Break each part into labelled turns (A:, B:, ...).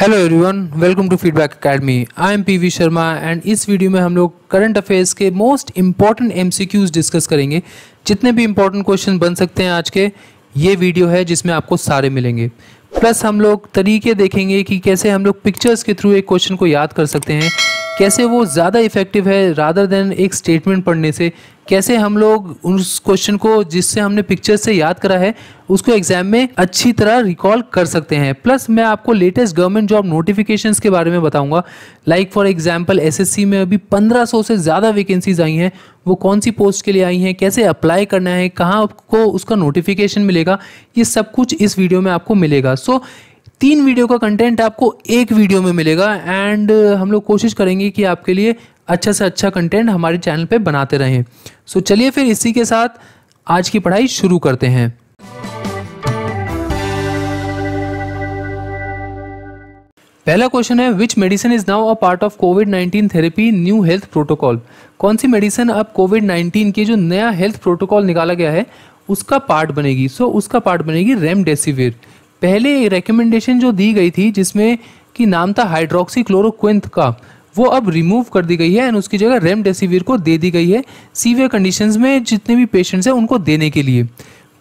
A: Hello everyone welcome to feedback academy I am PV Sharma and इस video में हम लोग करंट अफेयर्स के मोस्ट इंपॉर्टेंट एमसीक्यूज डिस्कस करेंगे जितने भी इंपॉर्टेंट क्वेश्चन बन सकते हैं आज के ये वीडियो है जिसमें आपको सारे मिलेंगे प्लस हम लोग तरीके देखेंगे कि कैसे हम लोग पिक्चर्स के थ्रू एक क्वेश्चन को याद कर सकते हैं कैसे वो ज़्यादा इफेक्टिव है रादर देन एक स्टेटमेंट पढ़ने से कैसे हम लोग उस क्वेश्चन को जिससे हमने पिक्चर से याद करा है उसको एग्जाम में अच्छी तरह रिकॉल कर सकते हैं प्लस मैं आपको लेटेस्ट गवर्नमेंट जॉब नोटिफिकेशन के बारे में बताऊंगा लाइक फॉर एग्जाम्पल एस में अभी 1500 से ज़्यादा वैकेंसीज आई हैं वो कौन सी पोस्ट के लिए आई हैं कैसे अप्लाई करना है कहाँ आपको उसका नोटिफिकेशन मिलेगा ये सब कुछ इस वीडियो में आपको मिलेगा सो so, तीन वीडियो का कंटेंट आपको एक वीडियो में मिलेगा एंड हम लोग कोशिश करेंगे कि आपके लिए अच्छा से अच्छा कंटेंट हमारे चैनल पे बनाते रहें सो चलिए फिर इसी के साथ आज की पढ़ाई शुरू करते हैं पहला क्वेश्चन है which medicine is now a part of COVID 19 therapy new health protocol कौन सी मेडिसिन अब कोविड 19 के जो नया हेल्थ प्रोटोकॉल निकाला गया है उसका पार्ट बनेगी सो so, उसका पार्ट बनेगी रेमडेसिविर पहले रिकमेंडेशन जो दी गई थी जिसमें कि नाम था हाइड्रोक्सी क्लोरोक्विंथ का वो अब रिमूव कर दी गई है एंड उसकी जगह रेमडेसिविर को दे दी गई है सीवियर कंडीशंस में जितने भी पेशेंट्स हैं उनको देने के लिए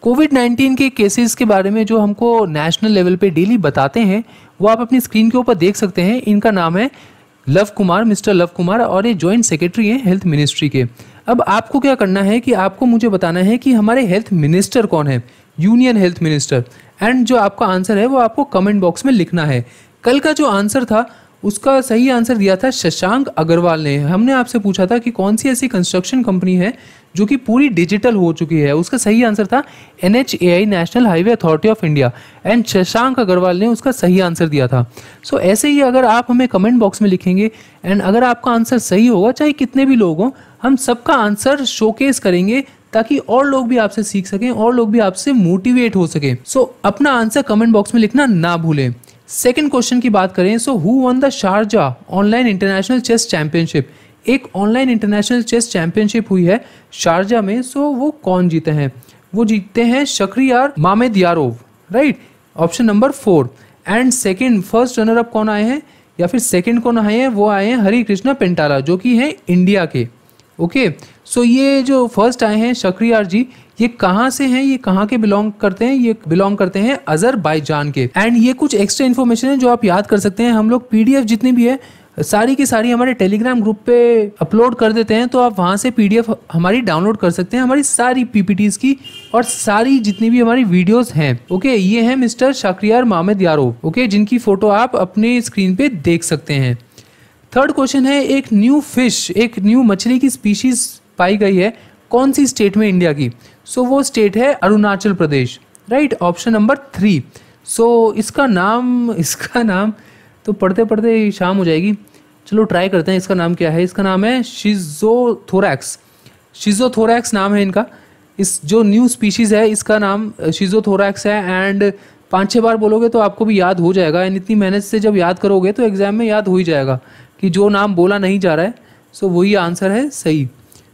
A: कोविड नाइन्टीन के केसेस के बारे में जो हमको नेशनल लेवल पे डेली बताते हैं वो आप अपनी स्क्रीन के ऊपर देख सकते हैं इनका नाम है लव कुमार मिस्टर लव कुमार और ये जॉइंट सेक्रेटरी हैं हेल्थ मिनिस्ट्री के अब आपको क्या करना है कि आपको मुझे बताना है कि हमारे हेल्थ मिनिस्टर कौन है यूनियन हेल्थ मिनिस्टर एंड जो आपका आंसर है वो आपको कमेंट बॉक्स में लिखना है कल का जो आंसर था उसका सही आंसर दिया था शशांक अग्रवाल ने हमने आपसे पूछा था कि कौन सी ऐसी कंस्ट्रक्शन कंपनी है जो कि पूरी डिजिटल हो चुकी है उसका सही आंसर था N national highway authority of India and Shashank Agarwal ने उसका सही आंसर दिया था सो so, ऐसे ही अगर आप हमें कमेंट बॉक्स में लिखेंगे एंड अगर आपका आंसर सही होगा चाहे कितने भी लोग हों हम सबका आंसर शोकेस करेंगे ताकि और लोग भी आपसे सीख सकें और लोग भी आपसे मोटिवेट हो सकें सो so, अपना आंसर कमेंट बॉक्स में लिखना ना भूलें सेकेंड क्वेश्चन की बात करें so who won the Sharjah online international chess championship एक ऑनलाइन इंटरनेशनल चेस चैंपियनशिप हुई है शारजा में सो so वो कौन जीते हैं वो जीतते हैं Shakhriyar Mamedyarov right option number four and second first runner up कौन आए हैं या फिर सेकेंड कौन आए हैं वो आए हैं हरी कृष्णा पेंटाला जो कि हैं इंडिया के ओके सो ये जो फर्स्ट आए हैं शक्रियार जी ये कहाँ से हैं ये कहाँ के बिलोंग करते हैं ये बिलोंग करते हैं जान के एंड ये कुछ एक्स्ट्रा इन्फॉर्मेशन है जो आप याद कर सकते हैं हम लोग पी जितनी भी है सारी की सारी हमारे टेलीग्राम ग्रुप पे अपलोड कर देते हैं तो आप वहाँ से पी हमारी डाउनलोड कर सकते हैं हमारी सारी पी की और सारी जितनी भी हमारी वीडियोस हैं ओके ये हैं मिस्टर शाक्रियार मामद यारो ओके जिनकी फोटो आप अपने स्क्रीन पे देख सकते हैं थर्ड क्वेश्चन है एक न्यू फिश एक न्यू मछली की स्पीशीज पाई गई है कौन सी स्टेट में इंडिया की सो so, वो स्टेट है Arunachal Pradesh right option number three so इसका नाम इसका नाम तो पढ़ते पढ़ते शाम हो जाएगी चलो ट्राई करते हैं इसका नाम क्या है इसका नाम है शिजोथोरैक्स शिजोथोरैक्स नाम है इनका इस जो न्यू स्पीशीज़ है इसका नाम शिजोथोरैक्स है एंड पाँच छः बार बोलोगे तो आपको भी याद हो जाएगा एंड इतनी मेहनत से जब याद करोगे तो एग्ज़ाम में याद हो ही जाएगा कि जो नाम बोला नहीं जा रहा है सो so वही आंसर है सही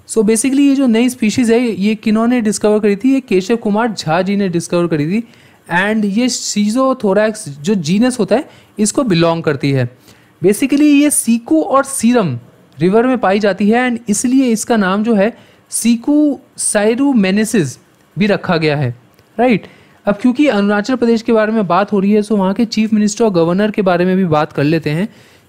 A: सो so बेसिकली ये जो नई स्पीशीज़ है ये किन्होंने डिस्कवर करी थी ये केशव कुमार झा जी ने डिस्कवर करी थी एंड ये सीजोथोरैक्स जो जीनस होता है इसको बिलोंग करती है बेसिकली ये सीकू और सीरम रिवर में पाई जाती है एंड इसलिए इसका नाम जो है सीकू साइरू साइरूमेनेसिस भी रखा गया है राइट right? अब क्योंकि अरुणाचल प्रदेश के बारे में बात हो रही है सो वहाँ के चीफ मिनिस्टर और गवर्नर के बारे में भी बात कर लेते हैं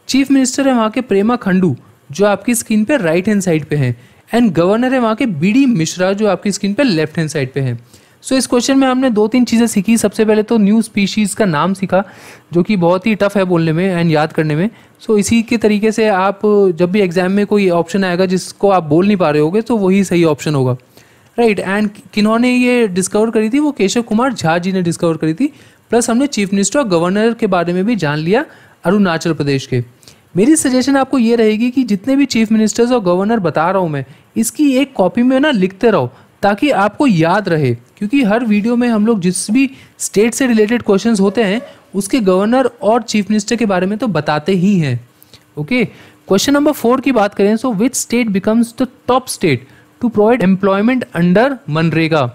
A: चीफ मिनिस्टर है वहाँ के प्रेमा खंडू जो आपकी स्क्रीन पे राइट हैंड साइड पे हैं एंड गवर्नर है वहाँ के बी डी मिश्रा जो आपकी स्क्रीन पे लेफ्ट हैंड साइड पे हैं सो so, इस क्वेश्चन में हमने दो तीन चीज़ें सीखी सबसे पहले तो न्यू स्पीशीज़ का नाम सीखा जो कि बहुत ही टफ है बोलने में एंड याद करने में सो so, इसी के तरीके से आप जब भी एग्ज़ाम में कोई ऑप्शन आएगा जिसको आप बोल नहीं पा रहे होगे तो वही सही ऑप्शन होगा राइट एंड किन्होंने ये डिस्कवर करी थी वो केशव कुमार झा जी ने डिस्कवर करी थी प्लस हमने चीफ मिनिस्टर और गवर्नर के बारे में भी जान लिया अरुणाचल प्रदेश के मेरी सजेशन आपको ये रहेगी कि जितने भी चीफ मिनिस्टर्स और गवर्नर बता रहा हूँ मैं इसकी एक कॉपी में ना लिखते रहो ताकि आपको याद रहे क्योंकि हर वीडियो में हम लोग जिस भी स्टेट से रिलेटेड क्वेश्चंस होते हैं उसके गवर्नर और चीफ मिनिस्टर के बारे में तो बताते ही हैं ओके क्वेश्चन नंबर फोर की बात करें so which state becomes the top state to provide employment under MNREGA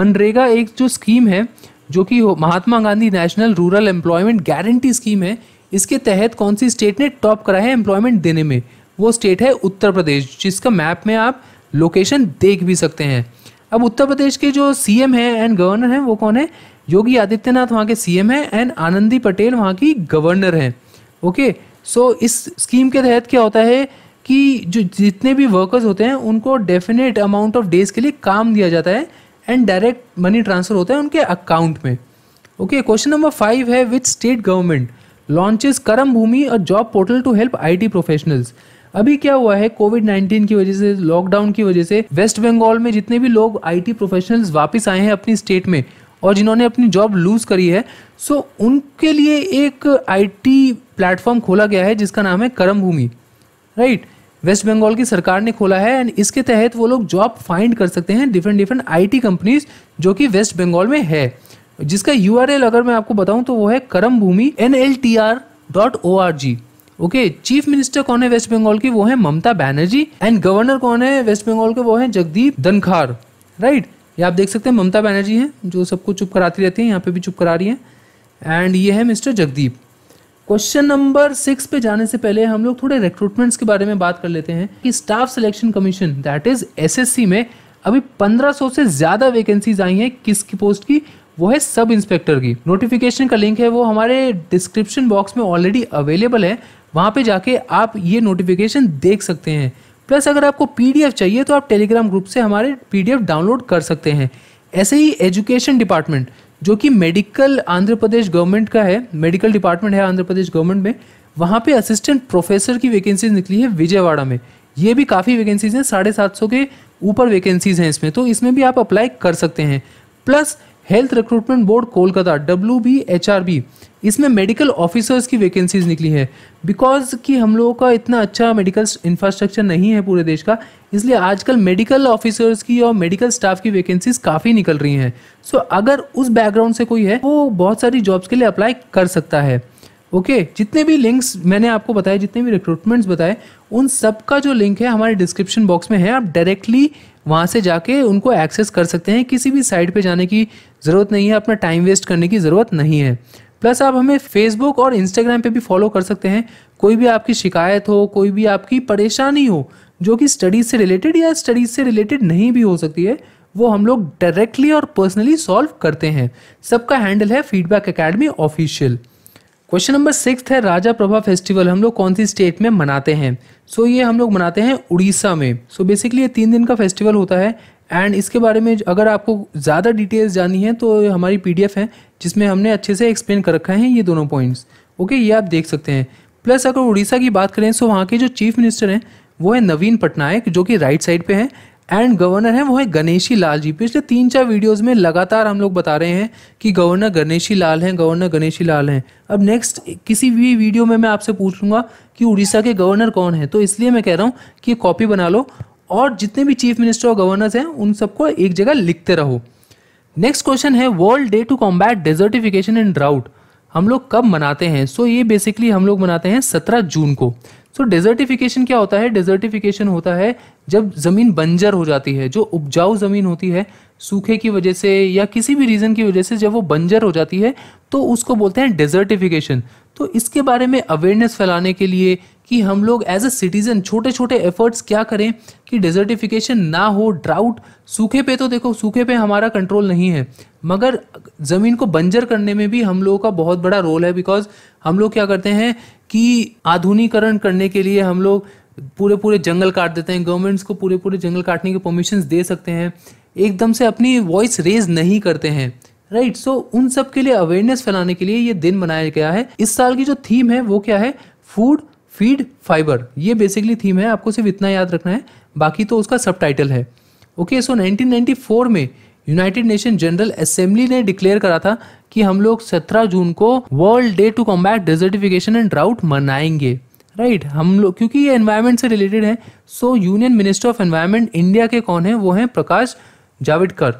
A: MNREGA एक जो स्कीम है जो कि Mahatma Gandhi national rural employment guarantee scheme है इसके तहत कौन सी स्टेट ने टॉप करा है एम्प्लॉयमेंट देने में वो स्टेट है उत्तर प्रदेश जिसका मैप में आप लोकेशन देख भी सकते हैं अब उत्तर प्रदेश के जो एम हैं एंड गवर्नर हैं वो कौन है योगी आदित्यनाथ वहाँ के एम हैं एंड आनंदी पटेल वहाँ की गवर्नर हैं ओके सो इस स्कीम के तहत क्या होता है कि जो जितने भी वर्कर्स होते हैं उनको डेफिनेट अमाउंट ऑफ डेज के लिए काम दिया जाता है एंड डायरेक्ट मनी ट्रांसफ़र होता है उनके अकाउंट में ओके क्वेश्चन नंबर फाइव है with state government launches Karam Bhumi और job portal to help I professionals अभी क्या हुआ है कोविड 19 की वजह से लॉकडाउन की वजह से वेस्ट बंगाल में जितने भी लोग आईटी प्रोफेशनल्स वापस आए हैं अपनी स्टेट में और जिन्होंने अपनी जॉब लूज़ करी है सो उनके लिए एक आईटी प्लेटफॉर्म खोला गया है जिसका नाम है करम भूमि राइट वेस्ट बंगाल की सरकार ने खोला है एंड इसके तहत वो लोग जॉब फाइंड कर सकते हैं डिफरेंट डिफरेंट आईटी कंपनीज जो कि वेस्ट बंगाल में है जिसका यू अगर मैं आपको बताऊं तो वो है Karam Bhumi N L T R dot O R G okay chief minister कौन है वेस्ट बंगाल की वो है ममता बैनर्जी एंड गवर्नर कौन है वेस्ट बंगाल के वो है जगदीप धनखार राइट ये आप देख सकते हैं ममता बैनर्जी हैं जो सबको चुप कराती रहती हैं यहाँ पे भी चुप करा रही हैं एंड ये है mister Jagdeep question number six पे जाने से पहले हम लोग थोड़े रिक्रूटमेंट्स के बारे में बात कर लेते हैं कि staff selection commission that is S में अभी 1500 से ज़्यादा वैकेंसीज आई हैं किसकी पोस्ट की वो है सब इंस्पेक्टर की नोटिफिकेशन का लिंक है वो हमारे डिस्क्रिप्शन बॉक्स में ऑलरेडी अवेलेबल है वहाँ पे जाके आप ये नोटिफिकेशन देख सकते हैं प्लस अगर आपको पीडीएफ चाहिए तो आप टेलीग्राम ग्रुप से हमारे पीडीएफ डाउनलोड कर सकते हैं ऐसे ही एजुकेशन डिपार्टमेंट जो कि मेडिकल आंध्र प्रदेश गवर्नमेंट का है मेडिकल डिपार्टमेंट है आंध्र प्रदेश गवर्नमेंट में वहाँ पे असिस्टेंट प्रोफेसर की वैकेंसीज निकली है विजयवाड़ा में ये भी काफ़ी वैकेंसीज हैं साढ़े सात सौ के ऊपर वैकेंसीज हैं इसमें तो इसमें भी आप अप्लाई कर सकते हैं plus health recruitment board Kolkata W B H R B इसमें मेडिकल ऑफिसर्स की वैकेंसीज निकली है बिकॉज कि हम लोगों का इतना अच्छा मेडिकल इंफ्रास्ट्रक्चर नहीं है पूरे देश का इसलिए आजकल मेडिकल ऑफिसर्स की और मेडिकल स्टाफ की वैकेंसीज काफ़ी निकल रही हैं सो so, अगर उस बैकग्राउंड से कोई है वो बहुत सारी जॉब्स के लिए अप्लाई कर सकता है ओके okay, जितने भी लिंक्स मैंने आपको बताए जितने भी रिक्रूटमेंट्स बताए उन सब का जो लिंक है हमारे डिस्क्रिप्शन बॉक्स में है आप डायरेक्टली वहाँ से जाके उनको एक्सेस कर सकते हैं किसी भी साइट पे जाने की ज़रूरत नहीं है अपना टाइम वेस्ट करने की ज़रूरत नहीं है प्लस आप हमें फेसबुक और इंस्टाग्राम पे भी फॉलो कर सकते हैं कोई भी आपकी शिकायत हो कोई भी आपकी परेशानी हो जो कि स्टडीज़ से रिलेटेड या स्टडीज़ से रिलेटेड नहीं भी हो सकती है वो हम लोग डायरेक्टली और पर्सनली सॉल्व करते हैं सबका हैंडल है feedback academy official question number six है राजा प्रभा फेस्टिवल हम लोग कौन सी स्टेट में मनाते हैं सो so, ये हम लोग मनाते हैं उड़ीसा में सो so, बेसिकली ये तीन दिन का फेस्टिवल होता है एंड इसके बारे में अगर आपको ज़्यादा डिटेल्स जाननी है तो हमारी पी है जिसमें हमने अच्छे से एक्सप्लेन कर रखा है ये दोनों पॉइंट्स ओके okay, ये आप देख सकते हैं प्लस अगर उड़ीसा की बात करें तो वहाँ के जो चीफ मिनिस्टर हैं वो है नवीन पटनायक जो कि राइट साइड पे हैं एंड गवर्नर हैं वो है गणेशी लाल जी पिछले तीन चार वीडियोस में लगातार हम लोग बता रहे हैं कि गवर्नर गणेशी लाल हैं गवर्नर गणेशी लाल हैं अब नेक्स्ट किसी भी वीडियो में मैं आपसे पूछ लूँगा कि उड़ीसा के गवर्नर कौन है तो इसलिए मैं कह रहा हूँ कि कॉपी बना लो और जितने भी चीफ मिनिस्टर और गवर्नर्स हैं उन सबको एक जगह लिखते रहो नेक्स्ट क्वेश्चन है world day to combat desertification and drought हम लोग कब मनाते हैं सो so, ये बेसिकली हम लोग मनाते हैं सत्रह जून को सो so, डेजर्टिफिकेशन क्या होता है डेजर्टिफिकेशन होता है जब ज़मीन बंजर हो जाती है जो उपजाऊ ज़मीन होती है सूखे की वजह से या किसी भी रीज़न की वजह से जब वो बंजर हो जाती है तो उसको बोलते हैं डेजर्टिफिकेशन तो इसके बारे में अवेयरनेस फैलाने के लिए कि हम लोग एज ए सिटीज़न छोटे छोटे एफर्ट्स क्या करें कि डिजर्टिफिकेशन ना हो ड्राउट सूखे पे तो देखो सूखे पे हमारा कंट्रोल नहीं है मगर ज़मीन को बंजर करने में भी हम लोगों का बहुत बड़ा रोल है बिकॉज हम लोग क्या करते हैं कि आधुनिकरण करने के लिए हम लोग पूरे पूरे जंगल काट देते हैं गवर्नमेंट्स को पूरे पूरे जंगल काटने के परमिशन दे सकते हैं एकदम से अपनी वॉइस रेज नहीं करते हैं राइट right, सो so, उन सब के लिए अवेयरनेस फैलाने के लिए ये दिन मनाया गया है इस साल की जो थीम है वो क्या है फूड फीड फाइबर ये बेसिकली थीम है आपको सिर्फ इतना याद रखना है बाकी तो उसका सब है ओके सो 1994 में यूनाइटेड नेशन जनरल असेंबली ने डिक्लेयर करा था कि हम लोग 17 जून को world day to combat desertification and drought मनाएंगे राइट right, हम लोग क्योंकि ये एनवायरनमेंट से रिलेटेड है so union minister of environment India के कौन है वो हैं प्रकाश जावेडकर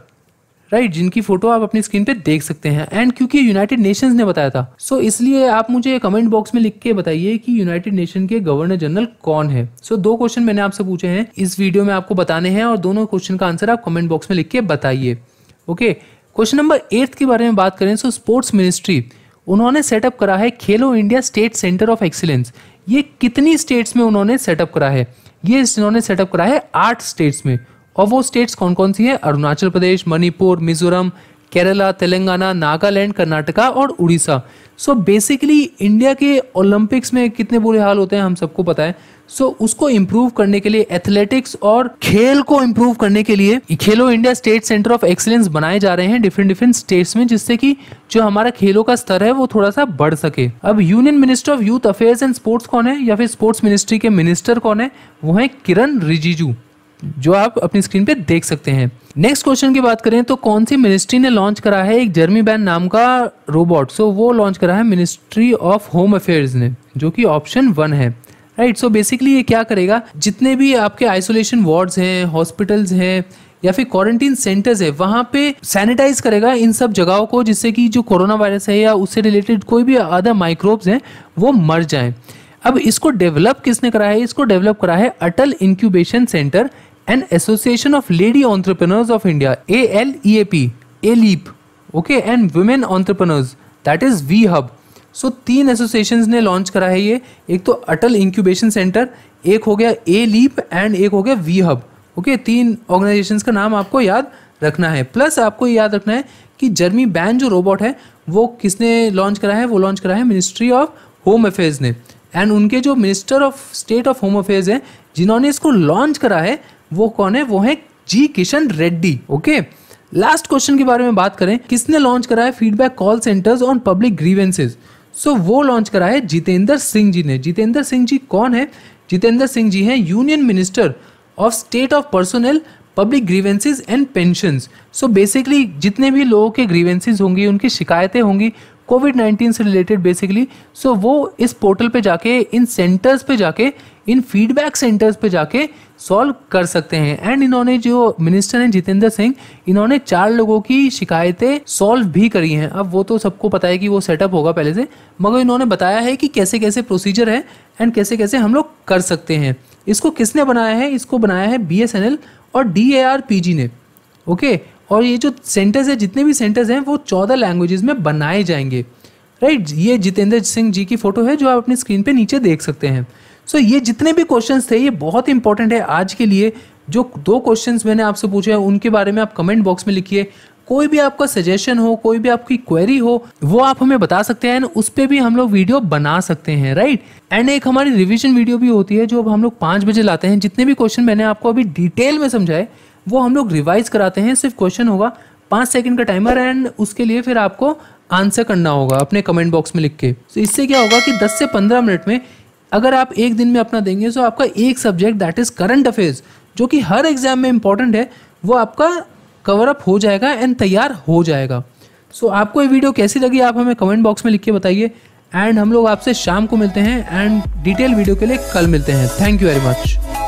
A: राइट जिनकी फोटो आप अपनी स्क्रीन पे देख सकते हैं एंड क्योंकि यूनाइटेड नेशंस ने बताया था सो so, इसलिए आप मुझे कमेंट बॉक्स में लिख के बताइए कि यूनाइटेड नेशन के गवर्नर जनरल कौन है सो so, दो क्वेश्चन मैंने आपसे पूछे हैं इस वीडियो में आपको बताने हैं और दोनों क्वेश्चन का आंसर आप कमेंट बॉक्स में लिख के बताइए ओके क्वेश्चन नंबर एट्थ के बारे में बात करें सो स्पोर्ट्स मिनिस्ट्री उन्होंने सेटअप करा है Khelo India state centre of excellence ये कितनी स्टेट्स में उन्होंने सेटअप करा है ये इन्होंने सेटअप करा है आठ स्टेट्स में और वो स्टेट्स कौन कौन सी हैं अरुणाचल प्रदेश मणिपुर मिजोरम केरला तेलंगाना नागालैंड कर्नाटका और उड़ीसा सो बेसिकली इंडिया के ओलंपिक्स में कितने बुरे हाल होते हैं हम सबको पता है सो so, उसको इम्प्रूव करने के लिए एथलेटिक्स और खेल को इम्प्रूव करने के लिए Khelo India state centre of excellence बनाए जा रहे हैं डिफरेंट डिफरेंट स्टेट्स में जिससे कि जो हमारा खेलों का स्तर है वो थोड़ा सा बढ़ सके अब union minister of youth affairs and sports कौन है या फिर स्पोर्ट्स मिनिस्ट्री के मिनिस्टर कौन है वो है किरण रिजिजू जो आप अपनी स्क्रीन पे देख सकते हैं नेक्स्ट क्वेश्चन की बात करें तो कौन सी मिनिस्ट्री ने लॉन्च करा है एक जर्मी बैन नाम का रोबोट सो so, वो लॉन्च करा है मिनिस्ट्री ऑफ होम अफेयर्स ने जो कि ऑप्शन वन है राइट सो बेसिकली ये क्या करेगा जितने भी आपके आइसोलेशन वार्ड्स हैं हॉस्पिटल्स हैं या फिर क्वारंटीन सेंटर्स है वहाँ पे सैनिटाइज करेगा इन सब जगहों को जिससे कि जो कोरोना वायरस है या उससे रिलेटेड कोई भी अदर माइक्रोब्स हैं वो मर जाएं अब इसको डेवलप किसने करा है इसको डेवलप करा है Atal incubation centre association of lady of India A L E A P ALEAP okay and women entrepreneurs that is we hub so तीन एसोसिएशन ने लॉन्च करा है ये एक तो अटल इंक्यूबेशन सेंटर एक हो गया ए लीप एंड एक हो गया वी हब ओके तीन ऑर्गेनाइजेशन का नाम आपको याद रखना है प्लस आपको याद रखना है कि जर्मी बैन जो रोबोट है वो किसने लॉन्च करा है वो लॉन्च करा है मिनिस्ट्री ऑफ होम अफेयर्स ने एंड उनके जो minister of state of home affairs हैं जिन्होंने इसको लॉन्च करा है वो कौन है वो है G Kishan Reddy okay last question के बारे में बात करें किसने लॉन्च करा है feedback call centres on public grievances so वो लॉन्च करा है जितेंद्र सिंह जी ने जितेंद्र सिंह जी कौन है जितेंद्र सिंह जी हैं union minister of state of personal public grievances and pension so basically जितने भी लोगों के ग्रीवेंसेज होंगी उनकी शिकायतें होंगी कोविड नाइन्टीन से रिलेटेड बेसिकली सो वो इस पोर्टल पे जाके इन सेंटर्स पे जाके इन फीडबैक सेंटर्स पे जाके सॉल्व कर सकते हैं एंड इन्होंने जो मिनिस्टर हैं जितेंद्र सिंह इन्होंने चार लोगों की शिकायतें सॉल्व भी करी हैं अब वो तो सबको पता है कि वो सेटअप होगा पहले से मगर इन्होंने बताया है कि कैसे कैसे प्रोसीजर है एंड कैसे कैसे हम लोग कर सकते हैं इसको किसने बनाया है इसको बनाया है बी और डी ने ओके और ये जो सेंटर्स है जितने भी सेंटर्स हैं वो चौदह लैंग्वेजेस में बनाए जाएंगे राइट ये जितेंद्र सिंह जी की फ़ोटो है जो आप अपनी स्क्रीन पे नीचे देख सकते हैं सो so, ये जितने भी क्वेश्चन थे ये बहुत इंपॉर्टेंट है आज के लिए जो दो क्वेश्चन मैंने आपसे पूछे हैं उनके बारे में आप कमेंट बॉक्स में लिखिए कोई भी आपका सजेशन हो कोई भी आपकी क्वेरी हो वो आप हमें बता सकते हैं उस पर भी हम लोग वीडियो बना सकते हैं राइट एंड एक हमारी रिविजन वीडियो भी होती है जो अब हम लोग पाँच बजे लाते हैं जितने भी क्वेश्चन मैंने आपको अभी डिटेल में समझाए वो हम लोग रिवाइज कराते हैं सिर्फ क्वेश्चन होगा पाँच सेकंड का टाइमर एंड उसके लिए फिर आपको आंसर करना होगा अपने कमेंट बॉक्स में लिख के तो इससे क्या होगा कि 10 से 15 मिनट में अगर आप एक दिन में अपना देंगे तो आपका एक subject that is current affairs जो कि हर एग्जाम में इंपॉर्टेंट है वो आपका कवर अप हो जाएगा एंड तैयार हो जाएगा सो so, आपको ये वीडियो कैसी लगी आप हमें कमेंट बॉक्स में लिख के बताइए एंड हम लोग आपसे शाम को मिलते हैं एंड डिटेल वीडियो के लिए कल मिलते हैं थैंक यू वेरी मच